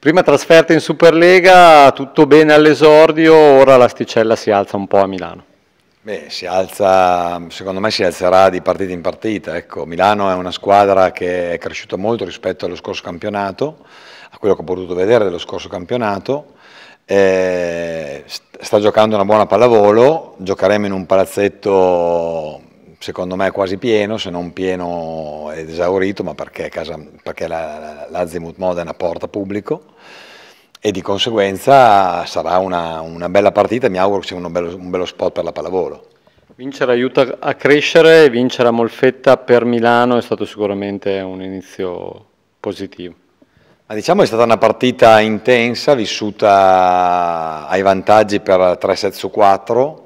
Prima trasferta in Superlega, tutto bene all'esordio, ora l'asticella si alza un po' a Milano. Beh, si alza, secondo me si alzerà di partita in partita. Ecco, Milano è una squadra che è cresciuta molto rispetto allo scorso campionato, a quello che ho potuto vedere dello scorso campionato. Eh, sta giocando una buona pallavolo, giocheremo in un palazzetto secondo me quasi pieno, se non pieno ed esaurito, ma perché, casa, perché la, l'Azimut Modena porta pubblico e di conseguenza sarà una, una bella partita, mi auguro che sia un bello, un bello spot per la pallavolo. Vincere aiuta a crescere, vincere a Molfetta per Milano è stato sicuramente un inizio positivo. Ma diciamo è stata una partita intensa, vissuta ai vantaggi per 3 set su 4,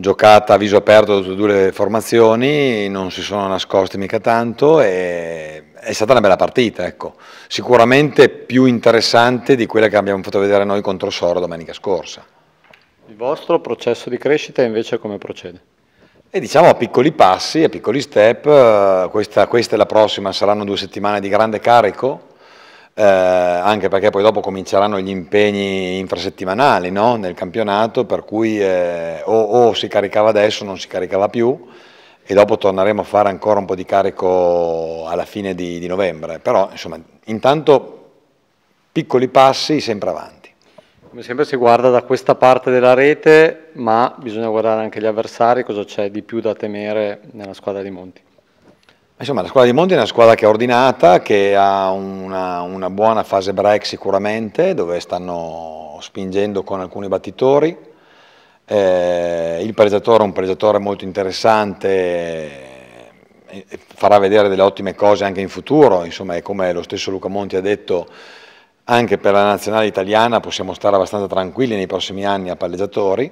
giocata a viso aperto da tutte e due le formazioni, non si sono nascosti mica tanto e è stata una bella partita, ecco. sicuramente più interessante di quella che abbiamo fatto vedere noi contro Soro domenica scorsa. Il vostro processo di crescita invece come procede? E diciamo a piccoli passi, a piccoli step, eh, questa, questa e la prossima saranno due settimane di grande carico, eh, anche perché poi dopo cominceranno gli impegni infrasettimanali no? nel campionato, per cui eh, o, o, si caricava adesso o non si caricava più e dopo torneremo a fare ancora un po' di carico alla fine di, di novembre, però insomma intanto piccoli passi sempre avanti. Come sempre si guarda da questa parte della rete, ma bisogna guardare anche gli avversari, cosa c'è di più da temere nella squadra di Monti. Insomma, la squadra di Monti è una squadra che è ordinata, che ha una, una buona fase break sicuramente, dove stanno spingendo con alcuni battitori. Eh, il pareggiatore è un pareggiatore molto interessante, eh, farà vedere delle ottime cose anche in futuro, insomma, e come lo stesso Luca Monti ha detto, anche per la nazionale italiana possiamo stare abbastanza tranquilli nei prossimi anni a palleggiatori.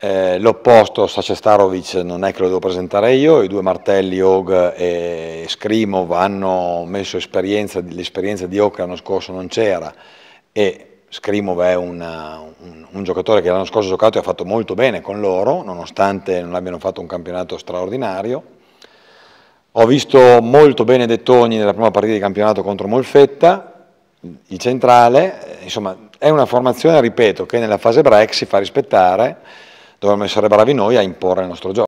Eh, L'opposto Sacestarovic non è che lo devo presentare io, i due martelli Og e Skrimov hanno messo l'esperienza di Og l'anno scorso non c'era e Skrimov è una, un, un, giocatore che l'anno scorso ha giocato e ha fatto molto bene con loro, nonostante non abbiano fatto un campionato straordinario. Ho visto molto bene Dettogni nella prima partita di campionato contro Molfetta, il centrale, insomma è una formazione, ripeto, che nella fase break si fa rispettare dovremmo essere bravi noi a imporre il nostro gioco.